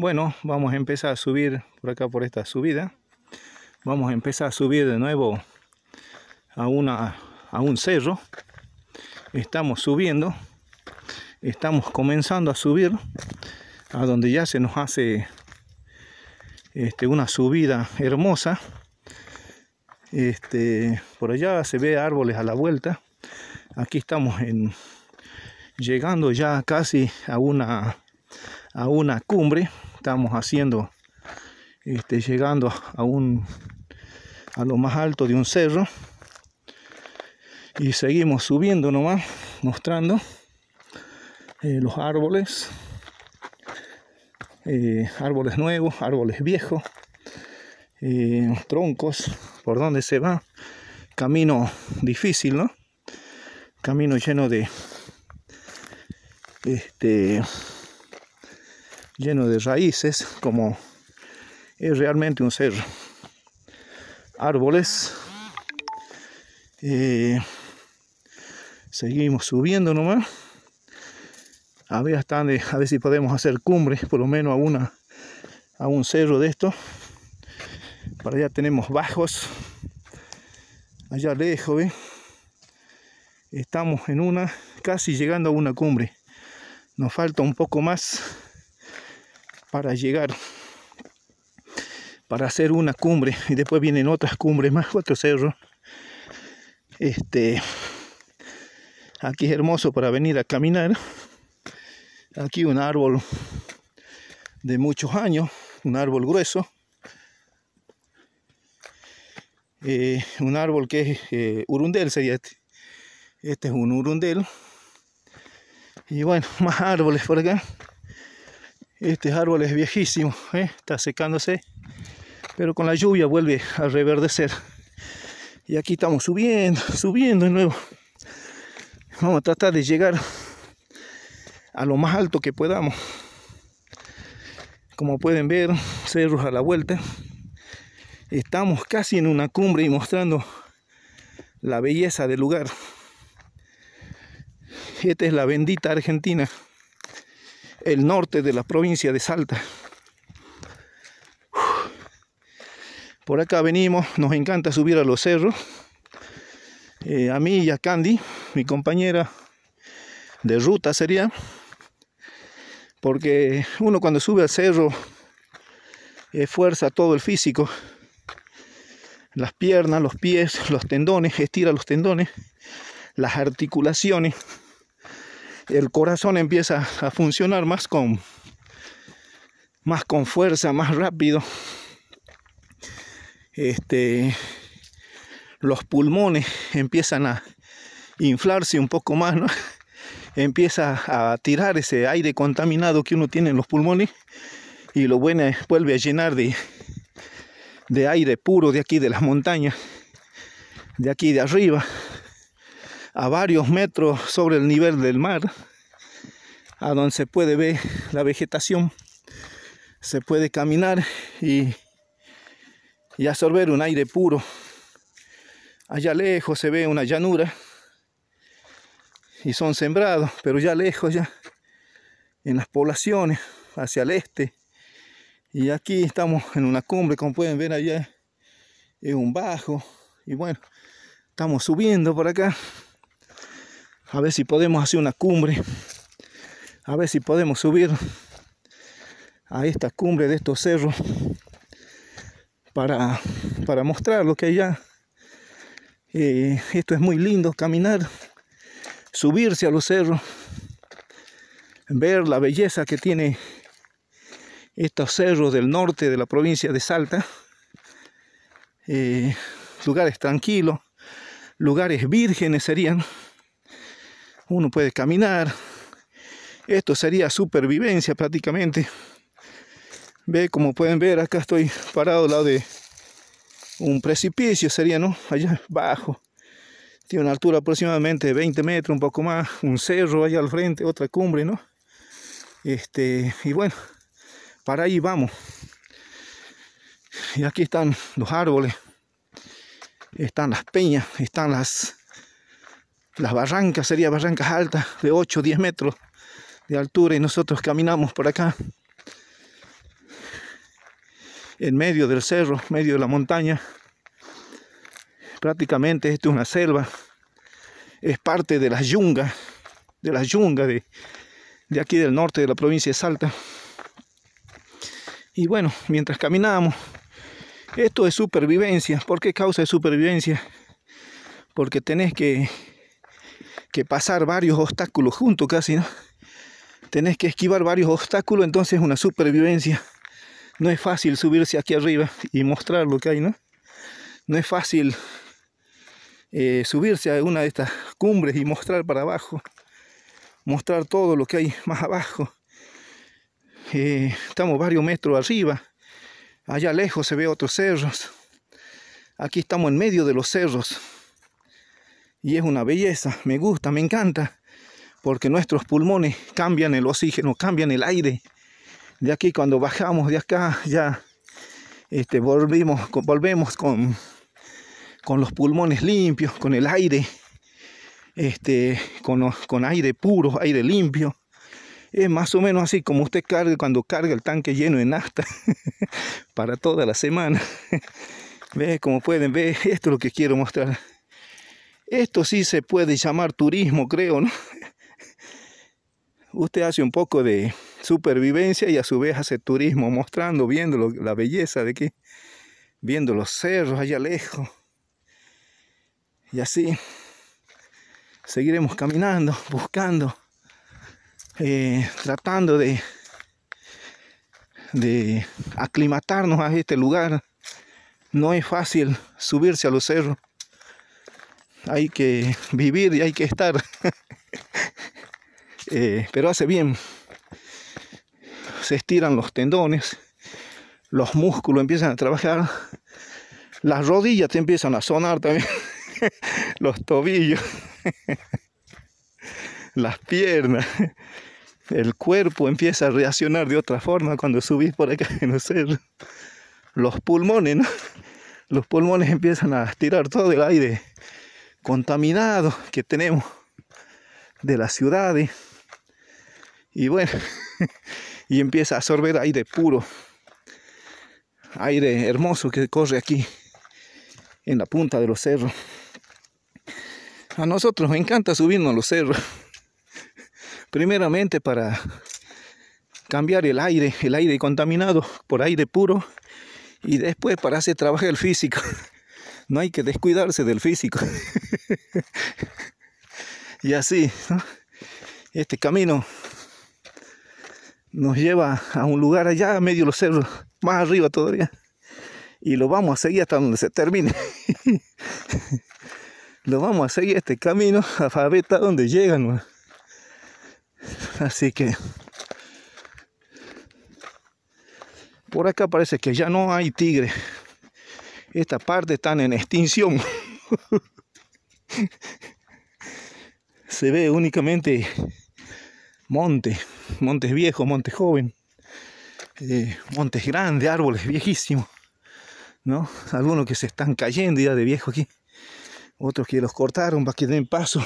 Bueno, vamos a empezar a subir por acá por esta subida. Vamos a empezar a subir de nuevo a, una, a un cerro. Estamos subiendo. Estamos comenzando a subir a donde ya se nos hace este, una subida hermosa. Este, por allá se ve árboles a la vuelta. Aquí estamos en, llegando ya casi a una, a una cumbre estamos haciendo, este, llegando a un a lo más alto de un cerro y seguimos subiendo nomás, mostrando eh, los árboles, eh, árboles nuevos, árboles viejos, eh, troncos, por donde se va, camino difícil, ¿no? Camino lleno de este lleno de raíces, como es realmente un cerro. Árboles. Eh, seguimos subiendo nomás. A ver, hasta a ver si podemos hacer cumbre, por lo menos a, una, a un cerro de esto. Para allá tenemos bajos. Allá lejos, Estamos en una, casi llegando a una cumbre. Nos falta un poco más para llegar, para hacer una cumbre y después vienen otras cumbres más, cuatro cerros Este, aquí es hermoso para venir a caminar. Aquí un árbol de muchos años, un árbol grueso. Eh, un árbol que es eh, urundel sería este. este es un urundel. Y bueno, más árboles por acá. Este árbol es viejísimo, ¿eh? está secándose, pero con la lluvia vuelve a reverdecer. Y aquí estamos subiendo, subiendo de nuevo. Vamos a tratar de llegar a lo más alto que podamos. Como pueden ver, cerros a la vuelta. Estamos casi en una cumbre y mostrando la belleza del lugar. Esta es la bendita Argentina el norte de la provincia de Salta. Por acá venimos, nos encanta subir a los cerros. Eh, a mí y a Candy, mi compañera de ruta sería, porque uno cuando sube al cerro esfuerza todo el físico, las piernas, los pies, los tendones, estira los tendones, las articulaciones el corazón empieza a funcionar más con, más con fuerza, más rápido. Este, los pulmones empiezan a inflarse un poco más, empieza a tirar ese aire contaminado que uno tiene en los pulmones y lo bueno vuelve a llenar de, de aire puro de aquí de las montañas, de aquí de arriba a varios metros sobre el nivel del mar, a donde se puede ver la vegetación, se puede caminar y, y absorber un aire puro. Allá lejos se ve una llanura y son sembrados, pero ya lejos ya, en las poblaciones, hacia el este. Y aquí estamos en una cumbre, como pueden ver allá, es un bajo. Y bueno, estamos subiendo por acá a ver si podemos hacer una cumbre, a ver si podemos subir a esta cumbre de estos cerros para, para mostrar lo que allá. Eh, esto es muy lindo, caminar, subirse a los cerros, ver la belleza que tiene estos cerros del norte de la provincia de Salta. Eh, lugares tranquilos, lugares vírgenes serían uno puede caminar. Esto sería supervivencia prácticamente. Ve, como pueden ver, acá estoy parado al lado de un precipicio, sería, ¿no? Allá abajo. Tiene una altura aproximadamente de 20 metros, un poco más. Un cerro allá al frente, otra cumbre, ¿no? Este, y bueno, para ahí vamos. Y aquí están los árboles, están las peñas, están las las barrancas, sería barrancas altas de 8 o 10 metros de altura y nosotros caminamos por acá en medio del cerro, medio de la montaña. Prácticamente esto es una selva, es parte de las yungas, de las yungas de, de aquí del norte de la provincia de Salta. Y bueno, mientras caminamos. esto es supervivencia. ¿Por qué causa de supervivencia? Porque tenés que que pasar varios obstáculos juntos casi, ¿no? Tenés que esquivar varios obstáculos, entonces es una supervivencia. No es fácil subirse aquí arriba y mostrar lo que hay, ¿no? No es fácil eh, subirse a una de estas cumbres y mostrar para abajo. Mostrar todo lo que hay más abajo. Eh, estamos varios metros arriba. Allá lejos se ve otros cerros. Aquí estamos en medio de los cerros. Y es una belleza, me gusta, me encanta, porque nuestros pulmones cambian el oxígeno, cambian el aire. De aquí cuando bajamos de acá ya este, volvimos, volvemos con, con los pulmones limpios, con el aire, este, con, aire puro, aire limpio es más o menos así como usted carga cuando carga el tanque lleno de nafta para toda la semana. ¿Ve? Como pueden ver, esto es lo que quiero mostrar. Esto sí se puede llamar turismo, creo, ¿no? Usted hace un poco de supervivencia y a su vez hace turismo, mostrando, viendo la belleza de que viendo los cerros allá lejos. Y así seguiremos caminando, buscando, eh, tratando de, de aclimatarnos a este lugar. No es fácil subirse a los cerros hay que vivir y hay que estar. Eh, pero hace bien. Se estiran los tendones, los músculos empiezan a trabajar, las rodillas te empiezan a sonar también, los tobillos, las piernas, el cuerpo empieza a reaccionar de otra forma cuando subís por acá, no los pulmones, los pulmones empiezan a estirar todo el aire contaminado que tenemos de las ciudades. ¿eh? Y bueno, y empieza a absorber aire puro, aire hermoso que corre aquí en la punta de los cerros. A nosotros nos encanta subirnos a los cerros, primeramente para cambiar el aire, el aire contaminado por aire puro, y después para hacer trabajo el físico. no hay que descuidarse del físico. y así, este camino nos lleva a un lugar allá, a medio de los cerros, más arriba todavía. Y lo vamos a seguir hasta donde se termine. lo vamos a seguir este camino a donde llegan. Así que por acá parece que ya no hay tigre. Esta parte están en extinción. Se ve únicamente montes, montes viejos, montes jóvenes, eh, montes grandes, árboles viejísimos, ¿no? Algunos que se están cayendo ya de viejo aquí, otros que los cortaron para que den paso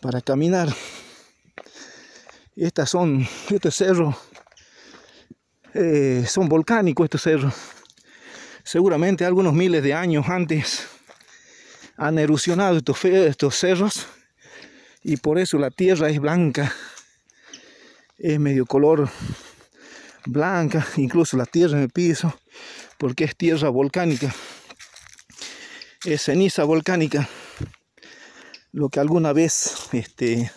para caminar. Estas son, estos cerros eh, son volcánicos, estos cerros seguramente algunos miles de años antes han erosionado estos, estos cerros y por eso la tierra es blanca, es medio color blanca, incluso la tierra en el piso, porque es tierra volcánica, es ceniza volcánica, lo que alguna vez este,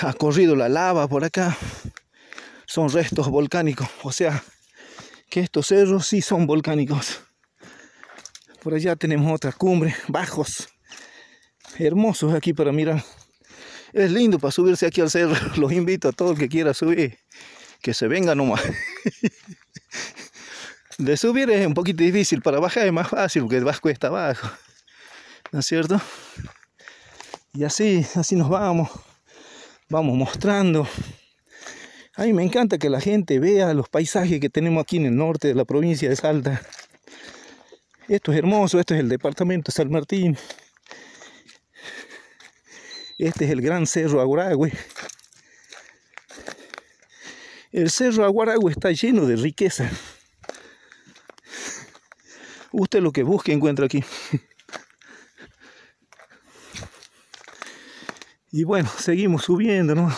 ha corrido la lava por acá, son restos volcánicos, o sea, que estos cerros sí son volcánicos. Por allá tenemos otra cumbre, bajos, hermosos aquí para mirar. Es lindo para subirse aquí al cerro. Los invito a todo el que quiera subir, que se venga nomás. De subir es un poquito difícil, para bajar es más fácil porque vas cuesta abajo. ¿No es cierto? Y así, así nos vamos. Vamos mostrando a mí me encanta que la gente vea los paisajes que tenemos aquí en el norte de la provincia de Salta. Esto es hermoso, esto es el departamento de San Martín. Este es el gran Cerro Aguaragüe. El Cerro Aguaragüe está lleno de riqueza. Usted lo que busque encuentra aquí. Y bueno, seguimos subiendo, ¿no?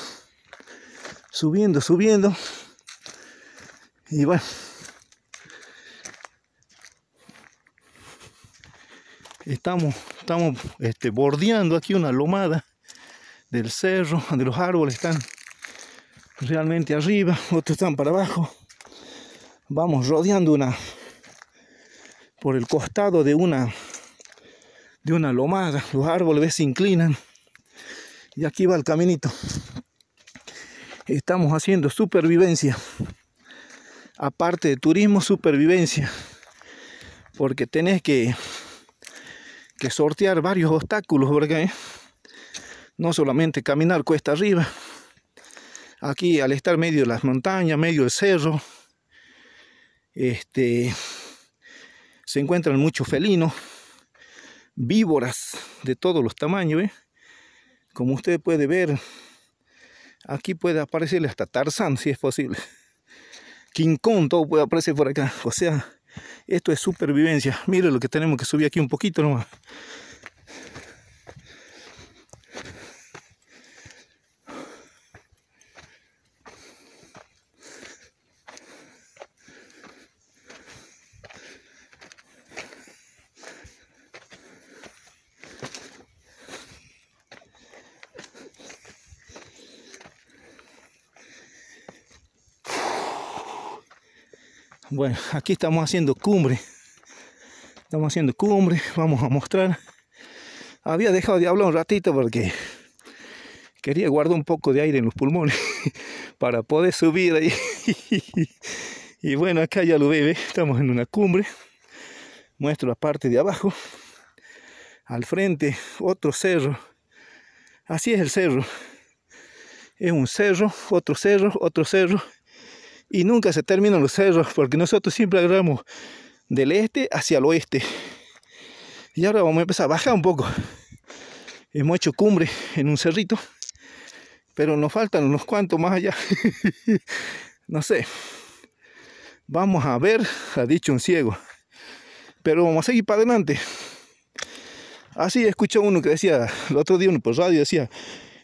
subiendo, subiendo. Y bueno. Estamos, estamos este, bordeando aquí una lomada del cerro, donde los árboles están realmente arriba, otros están para abajo. Vamos rodeando una por el costado de una de una lomada, los árboles se inclinan y aquí va el caminito estamos haciendo supervivencia. Aparte de turismo, supervivencia. Porque tenés que, que sortear varios obstáculos, porque eh? no solamente caminar cuesta arriba. Aquí al estar medio de las montañas, medio del cerro, este, se encuentran muchos felinos, víboras de todos los tamaños. ¿eh? Como usted puede ver, Aquí puede aparecerle hasta Tarzán, si es posible. King Kong, todo puede aparecer por acá. O sea, esto es supervivencia. Mire lo que tenemos que subir aquí un poquito nomás. Bueno, aquí estamos haciendo cumbre. Estamos haciendo cumbre. Vamos a mostrar. Había dejado de hablar un ratito porque quería guardar un poco de aire en los pulmones para poder subir ahí. Y bueno, acá ya lo ve, estamos en una cumbre. Muestro la parte de abajo. Al frente, otro cerro. Así es el cerro. Es un cerro, otro cerro, otro cerro y nunca se terminan los cerros porque nosotros siempre agarramos del este hacia el oeste. Y ahora vamos a empezar a bajar un poco. Hemos hecho cumbre en un cerrito, pero nos faltan unos cuantos más allá. no sé. Vamos a ver, ha dicho un ciego. Pero vamos a seguir para adelante. Así escuché uno que decía, el otro día uno por radio decía,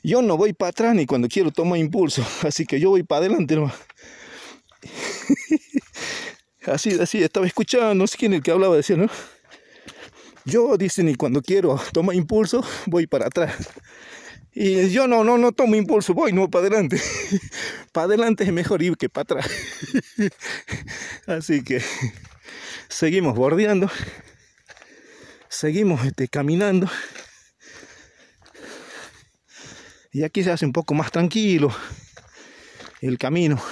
yo no voy para atrás ni cuando quiero tomar impulso, así que yo voy para adelante así, así, estaba escuchando, no sé quién el que hablaba, decía, ¿no? Yo, dicen, y cuando quiero tomar impulso, voy para atrás. Y yo no, no, no tomo impulso, voy, no, para adelante. para adelante es mejor ir que para atrás. así que seguimos bordeando, seguimos este, caminando. Y aquí se hace un poco más tranquilo el camino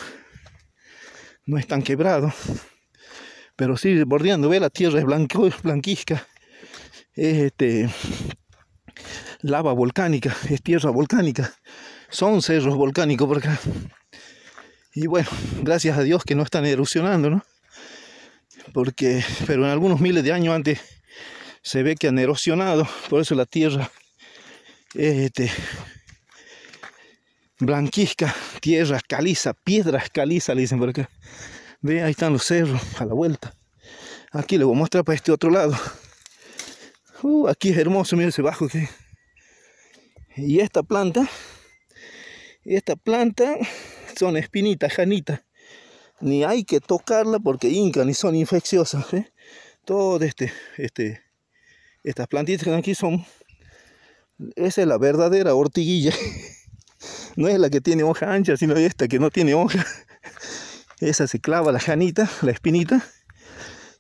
no están quebrados, pero sí bordeando, ve la tierra es blanco, blanquizca, es este, lava volcánica, es tierra volcánica, son cerros volcánicos por acá. Y bueno, gracias a Dios que no están erosionando, ¿no? Porque, pero en algunos miles de años antes se ve que han erosionado, por eso la tierra este, blanquizca, tierra caliza, piedras caliza, le dicen por acá. Ve, ahí están los cerros, a la vuelta. Aquí les voy a mostrar para este otro lado. Uh, aquí es hermoso, miren ese bajo que. Y esta planta, esta planta son espinitas, janitas. Ni hay que tocarla porque incan y son infecciosas. ¿eh? Todo este, este, estas plantitas que aquí son, esa es la verdadera ortiguilla. No es la que tiene hoja ancha, sino esta que no tiene hoja. Esa se clava la janita, la espinita,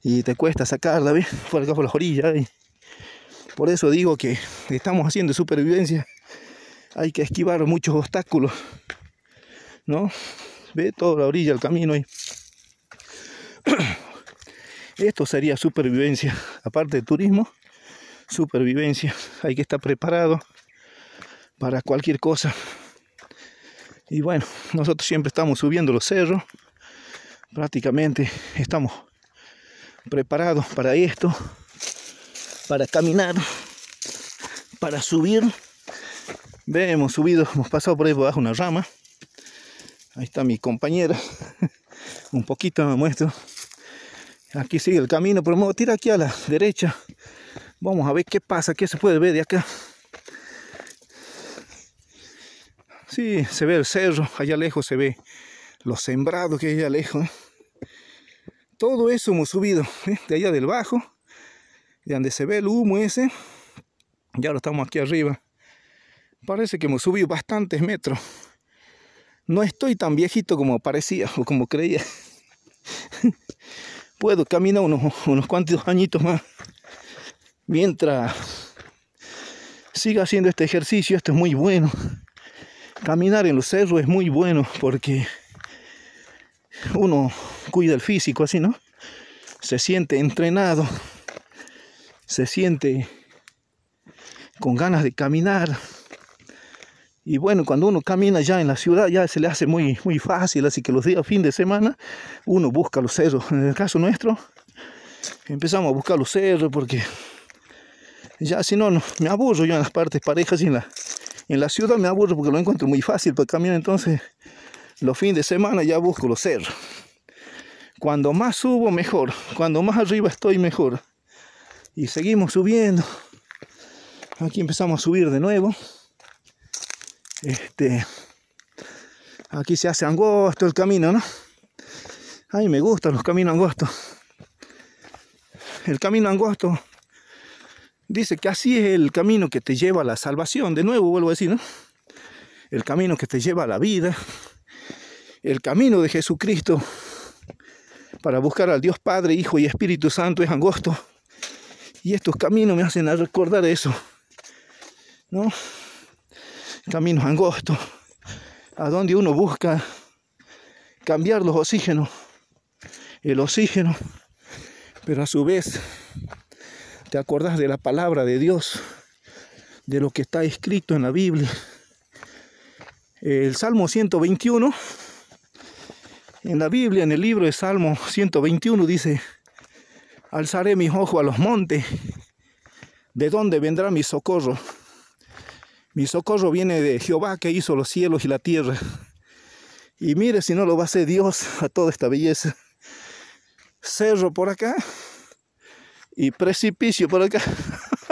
y te cuesta sacarla, ¿ves? Por las orillas. Por eso digo que estamos haciendo supervivencia. Hay que esquivar muchos obstáculos, ¿no? Ve toda la orilla, el camino Esto sería supervivencia, aparte de turismo, supervivencia. Hay que estar preparado para cualquier cosa. Y bueno, nosotros siempre estamos subiendo los cerros. Prácticamente estamos preparados para esto, para caminar, para subir. Ve, hemos subido, hemos pasado por ahí bajo una rama. Ahí está mi compañera. Un poquito me muestro. Aquí sigue el camino, pero me voy a tirar aquí a la derecha. Vamos a ver qué pasa, qué se puede ver de acá. Sí, se ve el cerro, allá lejos se ve los sembrados que hay allá lejos. ¿eh? Todo eso hemos subido, ¿eh? de allá del bajo, de donde se ve el humo ese, ya lo estamos aquí arriba. Parece que hemos subido bastantes metros. No estoy tan viejito como parecía o como creía. Puedo caminar unos, unos cuantos añitos más. Mientras siga haciendo este ejercicio, esto es muy bueno. Caminar en los cerros es muy bueno porque uno cuida el físico así, ¿no? Se siente entrenado, se siente con ganas de caminar. Y bueno, cuando uno camina ya en la ciudad, ya se le hace muy, muy fácil, así que los días fin de semana uno busca los cerros. En el caso nuestro, empezamos a buscar los cerros porque ya si no, no me aburro yo en las partes parejas y en, la, en la ciudad me aburro porque lo encuentro muy fácil para pues caminar, entonces los fines de semana ya busco los cerros. Cuando más subo, mejor. Cuando más arriba estoy, mejor. Y seguimos subiendo. Aquí empezamos a subir de nuevo. Este, aquí se hace angosto el camino, ¿no? Ay, me gustan los caminos angostos. El camino angosto Dice que así es el camino que te lleva a la salvación. De nuevo vuelvo a decir, ¿no? El camino que te lleva a la vida. El camino de Jesucristo para buscar al Dios Padre, Hijo y Espíritu Santo es angosto. Y estos caminos me hacen recordar eso. ¿No? Caminos angostos. A donde uno busca cambiar los oxígenos. El oxígeno. Pero a su vez te acordás de la palabra de Dios, de lo que está escrito en la Biblia. El Salmo 121, en la Biblia, en el libro de Salmo 121 dice, alzaré mis ojos a los montes, ¿de dónde vendrá mi socorro? Mi socorro viene de Jehová que hizo los cielos y la tierra. Y mire si no lo va a hacer Dios a toda esta belleza. Cerro por acá, y precipicio por acá,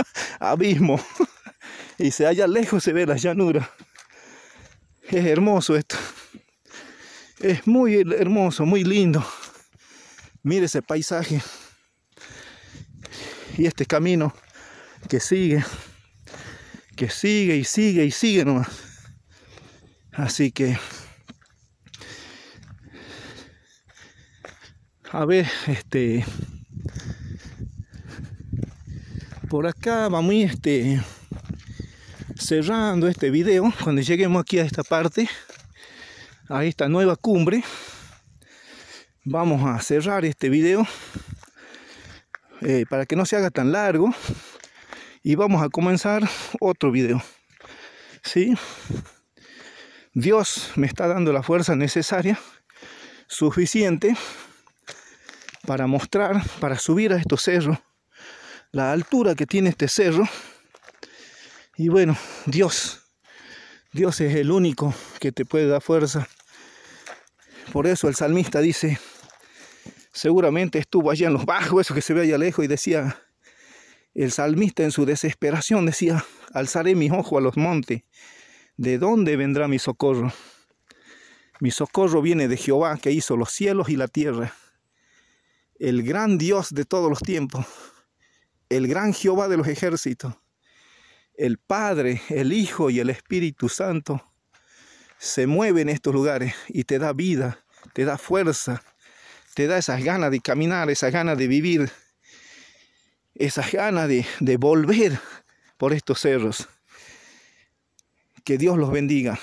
abismo, y se halla lejos, se ve la llanura. Es hermoso esto, es muy hermoso, muy lindo. Mire ese paisaje y este camino que sigue, que sigue y sigue y sigue nomás. Así que, a ver, este, por acá vamos este, cerrando este video. Cuando lleguemos aquí a esta parte, a esta nueva cumbre, vamos a cerrar este video eh, para que no se haga tan largo. Y vamos a comenzar otro video. ¿Sí? Dios me está dando la fuerza necesaria, suficiente, para mostrar, para subir a estos cerros la altura que tiene este cerro. Y bueno, Dios, Dios es el único que te puede dar fuerza. Por eso el salmista dice, seguramente estuvo allá en los bajos, eso que se ve allá lejos, y decía, el salmista en su desesperación decía, alzaré mis ojos a los montes, ¿de dónde vendrá mi socorro? Mi socorro viene de Jehová que hizo los cielos y la tierra, el gran Dios de todos los tiempos el gran Jehová de los ejércitos, el Padre, el Hijo y el Espíritu Santo, se mueve en estos lugares y te da vida, te da fuerza, te da esas ganas de caminar, esas ganas de vivir, esas ganas de, de volver por estos cerros. Que Dios los bendiga.